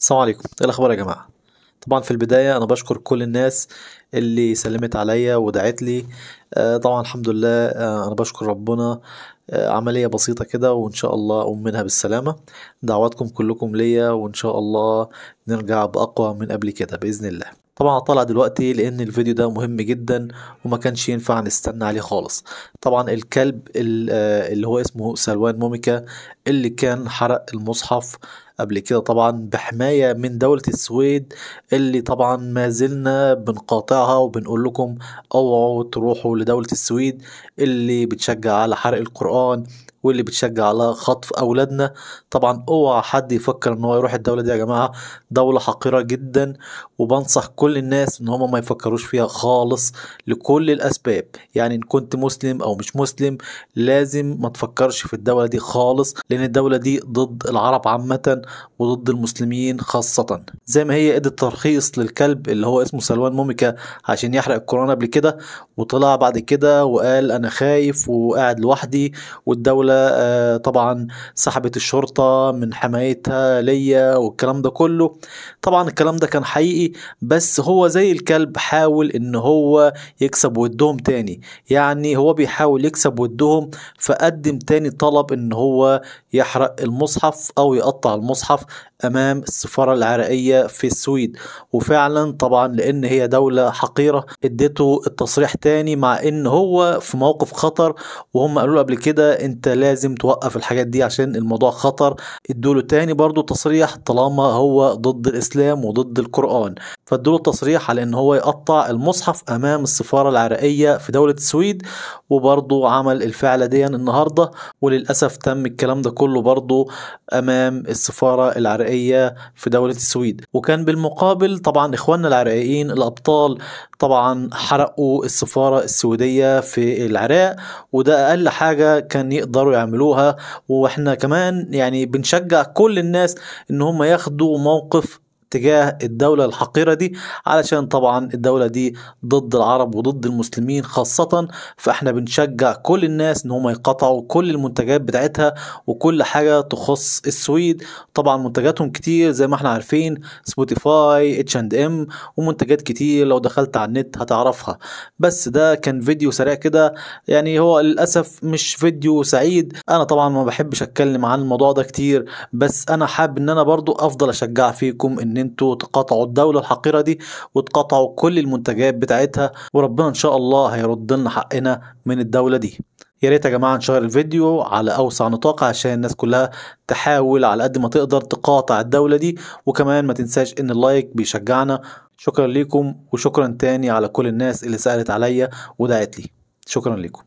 السلام عليكم ايه الاخبار يا جماعه طبعا في البدايه انا بشكر كل الناس اللي سلمت عليا ودعت لي آه، طبعا الحمد لله آه، انا بشكر ربنا آه، عملية بسيطة كده وإن شاء الله أقوم منها بالسلامة دعواتكم كلكم ليا وإن شاء الله نرجع بأقوى من قبل كده بإذن الله طبعا طالع دلوقتي لان الفيديو ده مهم جدا وما كانش ينفع نستنى عليه خالص طبعا الكلب اللي هو اسمه سلوان موميكا اللي كان حرق المصحف قبل كده طبعا بحماية من دولة السويد اللي طبعا ما زلنا بنقاطعها بنقطعها وبنقول لكم اوعوا تروحوا لدولة السويد اللي بتشجع على حرق القرآن واللي بتشجع على خطف اولادنا طبعا اوعى حد يفكر ان هو يروح الدوله دي يا جماعه دوله حقيره جدا وبنصح كل الناس ان هم ما يفكروش فيها خالص لكل الاسباب يعني ان كنت مسلم او مش مسلم لازم ما تفكرش في الدوله دي خالص لان الدوله دي ضد العرب عامه وضد المسلمين خاصه زي ما هي ادت ترخيص للكلب اللي هو اسمه سلوان موميكا عشان يحرق الكورونا قبل كده وطلع بعد كده وقال انا خايف وقاعد لوحدي والدوله آه، طبعا سحبت الشرطة من حمايتها ليا والكلام ده كله طبعا الكلام ده كان حقيقي بس هو زي الكلب حاول ان هو يكسب ودهم تاني يعني هو بيحاول يكسب ودهم فقدم تاني طلب ان هو يحرق المصحف او يقطع المصحف امام السفارة العراقية في السويد وفعلا طبعا لان هي دولة حقيرة اديته التصريح تاني مع ان هو في موقف خطر وهم قالوا قبل كده انت لا لازم توقف الحاجات دي عشان الموضوع خطر ادوله تاني برضو تصريح طالما هو ضد الاسلام وضد القران فادوله تصريح على ان هو يقطع المصحف امام السفاره العراقيه في دوله السويد وبرضو عمل الفعله دي النهارده وللاسف تم الكلام ده كله برضو امام السفاره العراقيه في دوله السويد وكان بالمقابل طبعا اخواننا العراقيين الابطال طبعا حرقوا السفارة السعودية في العراق وده أقل حاجة كان يقدروا يعملوها وإحنا كمان يعني بنشجع كل الناس إن هم ياخدوا موقف تجاه الدولة الحقيرة دي علشان طبعا الدولة دي ضد العرب وضد المسلمين خاصة فاحنا بنشجع كل الناس ان هم يقطعوا كل المنتجات بتاعتها وكل حاجة تخص السويد طبعا منتجاتهم كتير زي ما احنا عارفين سبوتيفاي اتش اند ام ومنتجات كتير لو دخلت على النت هتعرفها بس ده كان فيديو سريع كده يعني هو للأسف مش فيديو سعيد انا طبعا ما بحبش اتكلم عن الموضوع ده كتير بس انا حابب ان انا برضو افضل اشجع فيكم ان انتوا تقاطعوا الدوله الحقيره دي وتقاطعوا كل المنتجات بتاعتها وربنا ان شاء الله هيرد لنا حقنا من الدوله دي يا ريت يا جماعه نشير الفيديو على اوسع نطاق عشان الناس كلها تحاول على قد ما تقدر تقاطع الدوله دي وكمان ما تنساش ان اللايك بيشجعنا شكرا ليكم وشكرا تاني على كل الناس اللي سالت عليا ودعت لي شكرا ليكم